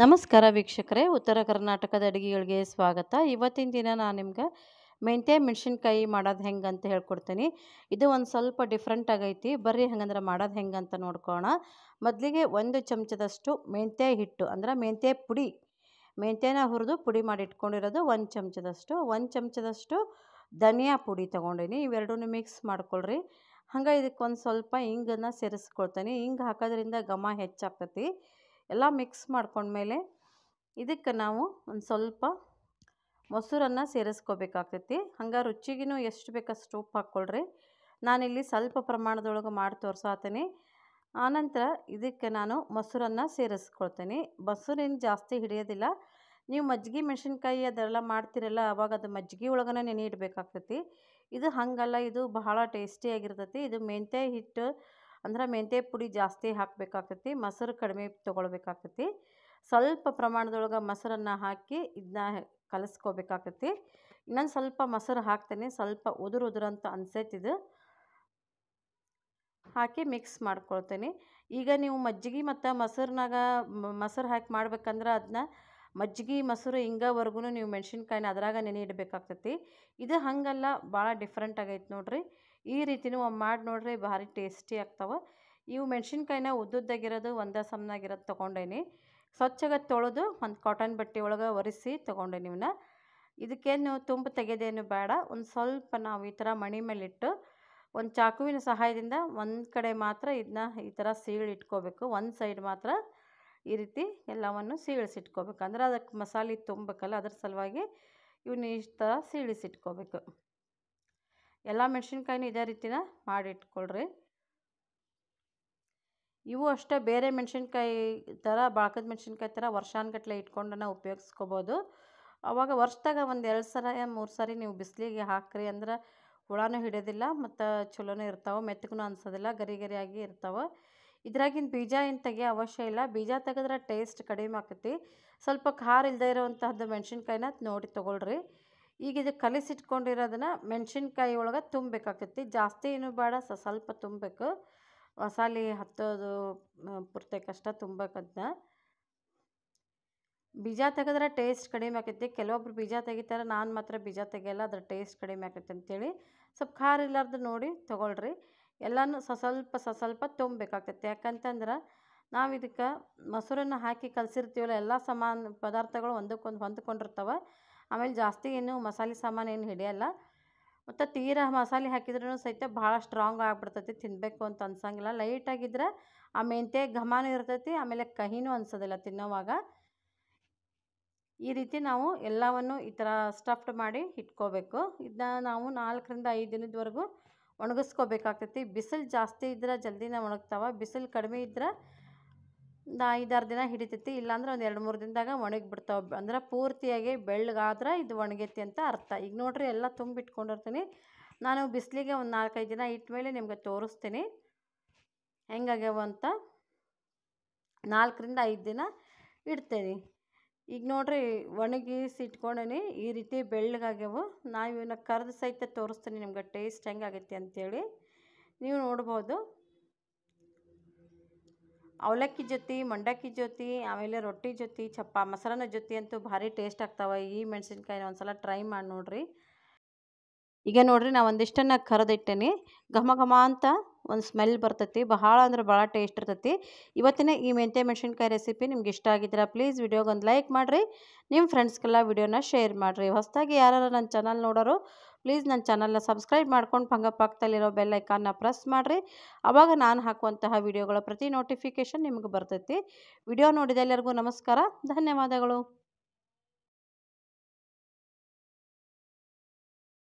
ನಮಸ್ಕಾರ ವೀಕ್ಷಕರೇ ಉತ್ತರ ಕರ್ನಾಟಕದ ಅಡುಗೆಗಳಿಗೆ ಸ್ವಾಗತ ಇವತ್ತಿನ ದಿನ ನಾನು ನಿಮ್ಗೆ ಮೆಂತ್ಯ ಮೆಣಸಿನ್ಕಾಯಿ ಮಾಡೋದು ಹೆಂಗೆ ಅಂತ ಹೇಳ್ಕೊಡ್ತೀನಿ ಇದು ಒಂದು ಸ್ವಲ್ಪ ಡಿಫ್ರೆಂಟ್ ಆಗೈತಿ ಬರ್ರಿ ಹಂಗಂದ್ರೆ ಮಾಡೋದು ಹೆಂಗೆ ಅಂತ ನೋಡ್ಕೋಣ ಮೊದಲಿಗೆ ಒಂದು ಚಮಚದಷ್ಟು ಮೆಂತ್ಯ ಹಿಟ್ಟು ಅಂದ್ರೆ ಮೆಂತ್ಯ ಪುಡಿ ಮೆಂತೆನ ಹುರಿದು ಪುಡಿ ಮಾಡಿ ಇಟ್ಕೊಂಡಿರೋದು ಒಂದು ಚಮಚದಷ್ಟು ಒಂದು ಚಮಚದಷ್ಟು ಧನಿಯಾ ಪುಡಿ ತೊಗೊಂಡಿನಿ ಇವೆರಡೂ ಮಿಕ್ಸ್ ಮಾಡ್ಕೊಳ್ರಿ ಹಂಗೆ ಒಂದು ಸ್ವಲ್ಪ ಹಿಂಗನ್ನು ಸೇರಿಸ್ಕೊಳ್ತೀನಿ ಹಿಂಗೆ ಹಾಕೋದ್ರಿಂದ ಘಮ ಹೆಚ್ಚಾಗ್ತತಿ ಎಲ್ಲ ಮಿಕ್ಸ್ ಮಾಡ್ಕೊಂಡ್ಮೇಲೆ ಇದಕ್ಕೆ ನಾವು ಒಂದು ಸ್ವಲ್ಪ ಮೊಸರನ್ನು ಸೇರಿಸ್ಕೋಬೇಕಾಗ್ತೈತಿ ಹಂಗೆ ರುಚಿಗಿನೂ ಎಷ್ಟು ಬೇಕಷ್ಟು ಉಪ್ಪು ಹಾಕ್ಕೊಳ್ರಿ ನಾನಿಲ್ಲಿ ಸ್ವಲ್ಪ ಪ್ರಮಾಣದೊಳಗೆ ಮಾಡಿ ತೋರ್ಸಾತೀನಿ ಆನಂತರ ಇದಕ್ಕೆ ನಾನು ಮೊಸರನ್ನು ಸೇರಿಸ್ಕೊಳ್ತೇನೆ ಮೊಸರೇನು ಜಾಸ್ತಿ ಹಿಡಿಯೋದಿಲ್ಲ ನೀವು ಮಜ್ಜಿಗೆ ಮೆಣಸಿನ್ಕಾಯಿ ಅದೆಲ್ಲ ಮಾಡ್ತಿರಲ್ಲ ಅವಾಗ ಅದು ಮಜ್ಜಿಗೆ ಒಳಗನೆ ನೆನೆ ಇಡಬೇಕಾಗ್ತೈತಿ ಇದು ಹಾಗಲ್ಲ ಇದು ಬಹಳ ಟೇಸ್ಟಿಯಾಗಿರ್ತೈತಿ ಇದು ಮೆಂತ್ಯ ಹಿಟ್ಟು ಅಂದ್ರೆ ಮೆಂತ್ಯ ಪುಡಿ ಜಾಸ್ತಿ ಹಾಕಬೇಕಾಗ್ತೈತಿ ಮೊಸರು ಕಡಿಮೆ ತೊಗೊಳ್ಬೇಕಾಗ್ತೈತಿ ಸ್ವಲ್ಪ ಪ್ರಮಾಣದೊಳಗೆ ಮೊಸರನ್ನು ಹಾಕಿ ಇದನ್ನ ಕಲಿಸ್ಕೋಬೇಕಾಗ್ತೈತಿ ಇನ್ನೊಂದು ಸ್ವಲ್ಪ ಮೊಸರು ಹಾಕ್ತೇನೆ ಸ್ವಲ್ಪ ಉದುರು ಉದುರಂತ ಇದು ಹಾಕಿ ಮಿಕ್ಸ್ ಮಾಡ್ಕೊಳ್ತೇನೆ ಈಗ ನೀವು ಮಜ್ಜಿಗೆ ಮತ್ತು ಮೊಸರ್ನಾಗ ಮೊಸರು ಹಾಕಿ ಮಾಡ್ಬೇಕಂದ್ರೆ ಅದನ್ನ ಮಜ್ಜಿಗೆ ಮೊಸರು ಹಿಂಗವರೆಗೂ ನೀವು ಮೆಣಸಿನ್ಕಾಯಿನ ಅದ್ರಾಗ ನೆನೆ ಇಡಬೇಕಾಗ್ತೈತಿ ಇದು ಹಾಗಲ್ಲ ಭಾಳ ಡಿಫ್ರೆಂಟ್ ಆಗೈತೆ ನೋಡಿರಿ ಈ ರೀತಿನೂ ಒಮ್ಮೆ ಮಾಡಿ ನೋಡ್ರಿ ಭಾರಿ ಟೇಸ್ಟಿ ಆಗ್ತಾವೆ ಇವು ಮೆಣಸಿನ್ಕಾಯಿನ ಉದ್ದುದ್ದಾಗಿರೋದು ಒಂದೇ ಸಮನಾಗಿರೋದು ತೊಗೊಂಡೇನಿ ಸ್ವಚ್ಛಗೆ ತೊಳೆದು ಒಂದು ಕಾಟನ್ ಬಟ್ಟೆ ಒಳಗೆ ಒರೆಸಿ ತೊಗೊಂಡೇನಿ ಇವನ್ನ ಇದಕ್ಕೇನು ತುಂಬ ತೆಗೆದೇನು ಬೇಡ ಒಂದು ಸ್ವಲ್ಪ ನಾವು ಈ ಥರ ಮಣಿ ಮೇಲಿಟ್ಟು ಒಂದು ಚಾಕುವಿನ ಸಹಾಯದಿಂದ ಒಂದು ಕಡೆ ಮಾತ್ರ ಇದನ್ನ ಈ ಥರ ಸೀಳು ಇಟ್ಕೋಬೇಕು ಒಂದು ಸೈಡ್ ಮಾತ್ರ ಈ ರೀತಿ ಎಲ್ಲವನ್ನು ಅಂದರೆ ಅದಕ್ಕೆ ಮಸಾಲೆ ತುಂಬಬೇಕಲ್ಲ ಅದ್ರ ಸಲುವಾಗಿ ಇವನ್ನ ಈ ಥರ ಸೀಳಿಸಿಟ್ಕೋಬೇಕು ಎಲ್ಲ ಮೆಣಸಿನ್ಕಾಯಿನೂ ಇದೇ ರೀತಿನ ಮಾಡಿಟ್ಕೊಳ್ರಿ ಇವು ಅಷ್ಟೇ ಬೇರೆ ಮೆಣಸಿನ್ಕಾಯಿ ಥರ ಬಾಳ್ಕದ ಮೆಣಸಿನ್ಕಾಯಿ ಥರ ವರ್ಷಾನುಗಟ್ಲೆ ಇಟ್ಕೊಂಡು ನಾವು ಉಪಯೋಗಿಸ್ಕೋಬೋದು ಅವಾಗ ವರ್ಷದಾಗ ಒಂದು ಎರಡು ಸಲ ಮೂರು ಸಾರಿ ನೀವು ಬಿಸಿಲಿಗೆ ಹಾಕ್ರಿ ಅಂದ್ರೆ ಹುಳನೂ ಹಿಡಿಯೋದಿಲ್ಲ ಮತ್ತು ಚಲೋನೂ ಇರ್ತಾವೆ ಮೆತ್ತಗೂ ಅನ್ಸೋದಿಲ್ಲ ಗರಿ ಗರಿಯಾಗಿ ಇರ್ತಾವೆ ಇದ್ರಾಗಿನ ಬೀಜ ಏನು ತೆಗೆಯೋ ಅವಶ್ಯ ಇಲ್ಲ ಬೀಜ ತೆಗೆದ್ರೆ ಟೇಸ್ಟ್ ಕಡಿಮೆ ಆಕತಿ ಸ್ವಲ್ಪ ಖಾರ ಇಲ್ಲದೆ ಇರುವಂತಹದ್ದು ಮೆಣಸಿನ್ಕಾಯಿನ ನೋಡಿ ತೊಗೊಳ್ರಿ ಈಗ ಇದು ಕಲಿಸಿಟ್ಕೊಂಡಿರೋದನ್ನ ಮೆಣಸಿನ್ಕಾಯಿ ಒಳಗೆ ತುಂಬಬೇಕಾಗ್ತೈತಿ ಜಾಸ್ತಿ ಏನು ಬೇಡ ಸ ಸ್ವಲ್ಪ ತುಂಬಬೇಕು ಮಸಾಲೆ ಹತ್ತೋದು ಪೂರ್ತಿ ಕಷ್ಟ ತುಂಬಬೇಕದನ್ನ ಬೀಜ ತೆಗೆದ್ರೆ ಟೇಸ್ಟ್ ಕಡಿಮೆ ಆಕೈತಿ ಕೆಲವೊಬ್ರು ಬೀಜ ತೆಗಿತಾರೆ ನಾನು ಮಾತ್ರ ಬೀಜ ತೆಗಿಯಲ್ಲ ಅದ್ರ ಟೇಸ್ಟ್ ಕಡಿಮೆ ಆಕೈತಿ ಅಂತೇಳಿ ಸ್ವಲ್ಪ ಖಾರ ಇಲ್ಲಾರ್ದು ನೋಡಿ ತೊಗೊಳ್ರಿ ಎಲ್ಲನೂ ಸಸ್ವಲ್ಪ ಸ್ವಲ್ಪ ತುಂಬಬೇಕಾಗ್ತೈತೆ ಯಾಕಂತಂದ್ರೆ ನಾವು ಇದಕ್ಕೆ ಮೊಸರನ್ನ ಹಾಕಿ ಕಲಸಿರ್ತೀವಲ್ಲ ಎಲ್ಲ ಸಮಾನ ಪದಾರ್ಥಗಳು ಒಂದಕ್ಕೊಂದು ಹೊಂದ್ಕೊಂಡಿರ್ತಾವೆ ಆಮೇಲೆ ಜಾಸ್ತಿ ಏನು ಮಸಾಲೆ ಸಾಮಾನು ಏನು ಹಿಡಿಯಲ್ಲ ಮತ್ತು ತೀರಾ ಮಸಾಲೆ ಹಾಕಿದ್ರೂ ಸಹಿತ ಭಾಳ ಸ್ಟ್ರಾಂಗ್ ಆಗಿಬಿಡ್ತೈತಿ ತಿನ್ನಬೇಕು ಅಂತ ಅನ್ಸಂಗಿಲ್ಲ ಲೈಟಾಗಿದ್ರೆ ಆ ಮೆಂತ್ಯ ಘಮಾನು ಇರ್ತೈತಿ ಆಮೇಲೆ ಕಹಿನೂ ಅನ್ಸೋದಿಲ್ಲ ತಿನ್ನೋವಾಗ ಈ ರೀತಿ ನಾವು ಎಲ್ಲವನ್ನು ಈ ಥರ ಸ್ಟಫ್ಡ್ ಮಾಡಿ ಇಟ್ಕೋಬೇಕು ಇದನ್ನ ನಾವು ನಾಲ್ಕರಿಂದ ಐದು ದಿನದವರೆಗೂ ಒಣಗಿಸ್ಕೋಬೇಕಾಗ್ತೈತಿ ಬಿಸಿಲು ಜಾಸ್ತಿ ಇದ್ರೆ ಜಲ್ದಿನ ಒಣಗ್ತಾವೆ ಬಿಸಿಲು ಕಡಿಮೆ ಇದ್ರೆ ಐದಾರು ದಿನ ಹಿಡಿತೈತಿ ಇಲ್ಲಾಂದ್ರೆ ಒಂದು ಎರಡು ಮೂರು ದಿನದಾಗ ಒಣಗಿಬಿಡ್ತಾವೆ ಅಂದ್ರೆ ಪೂರ್ತಿಯಾಗಿ ಬೆಳ್ಳಗಾದ್ರೆ ಇದು ಒಣಗೈತಿ ಅಂತ ಅರ್ಥ ಈಗ ನೋಡ್ರಿ ಎಲ್ಲ ತುಂಬಿಟ್ಕೊಂಡಿರ್ತೀನಿ ನಾನು ಬಿಸಿಲಿಗೆ ಒಂದು ನಾಲ್ಕೈದು ದಿನ ಇಟ್ಟ ಮೇಲೆ ನಿಮಗೆ ತೋರಿಸ್ತೀನಿ ಹೆಂಗಾಗ್ಯಾವ ಅಂತ ನಾಲ್ಕರಿಂದ ಐದು ದಿನ ಇಡ್ತೀನಿ ಈಗ ನೋಡಿರಿ ಒಣಗಿಸಿ ಇಟ್ಕೊಂಡೇನಿ ಈ ರೀತಿ ಬೆಳ್ಳಗಾಗ್ಯವು ನಾವು ಇವನ್ನ ಕರೆದು ಸಹಿತ ತೋರಿಸ್ತೀನಿ ನಿಮ್ಗೆ ಟೇಸ್ಟ್ ಹೆಂಗಾಗೈತಿ ಅಂಥೇಳಿ ನೀವು ನೋಡ್ಬೋದು ಅವಲಕ್ಕಿ ಜೊತೆ ಮಂಡಕ್ಕಿ ಜೊತೆ ಆಮೇಲೆ ರೊಟ್ಟಿ ಜೊತೆ ಚಪ್ಪ ಮೊಸರನ್ನ ಜೊತೆ ಅಂತೂ ಭಾರಿ ಟೇಸ್ಟ್ ಆಗ್ತಾವೆ ಈ ಮೆಣಸಿನ್ಕಾಯಿನ ಒಂದು ಸಲ ಟ್ರೈ ಮಾಡಿ ನೋಡಿರಿ ಈಗ ನೋಡ್ರಿ ನಾ ಒಂದಿಷ್ಟನ್ನ ಕರೆದಿಟ್ಟೇನಿ ಘಮ ಘಮ ಅಂತ ಒಂದು ಸ್ಮೆಲ್ ಬರ್ತೈತಿ ಬಹಳ ಅಂದ್ರೆ ಭಾಳ ಟೇಸ್ಟ್ ಇರ್ತೈತಿ ಇವತ್ತಿನ ಈ ಮೆಂತ್ಯೆ ಮೆಣಸಿನ್ಕಾಯಿ ರೆಸಿಪಿ ನಿಮ್ಗೆ ಇಷ್ಟ ಆಗಿದ್ರೆ ಪ್ಲೀಸ್ ಒಂದು ಲೈಕ್ ಮಾಡಿರಿ ನಿಮ್ಮ ಫ್ರೆಂಡ್ಸ್ಗೆಲ್ಲ ವಿಡಿಯೋನ ಶೇರ್ ಮಾಡಿರಿ ಹೊಸದಾಗಿ ಯಾರು ನನ್ನ ಚಾನಲ್ ನೋಡೋರು ಪ್ಲೀಸ್ ನನ್ನ ಚಾನಲ್ನ ಸಬ್ಸ್ಕ್ರೈಬ್ ಮಾಡ್ಕೊಂಡು ಪಂಗ ಪಕ್ಕದಲ್ಲಿರೋ ಬೆಲ್ ಐಕಾನ್ನ ಪ್ರೆಸ್ ಮಾಡಿರಿ ಅವಾಗ ನಾನು ಹಾಕುವಂತಹ ವಿಡಿಯೋಗಳ ಪ್ರತಿ ನೋಟಿಫಿಕೇಶನ್ ನಿಮಗೆ ಬರ್ತೈತಿ ವಿಡಿಯೋ ನೋಡಿದ ಎಲ್ಲರಿಗೂ ನಮಸ್ಕಾರ ಧನ್ಯವಾದಗಳು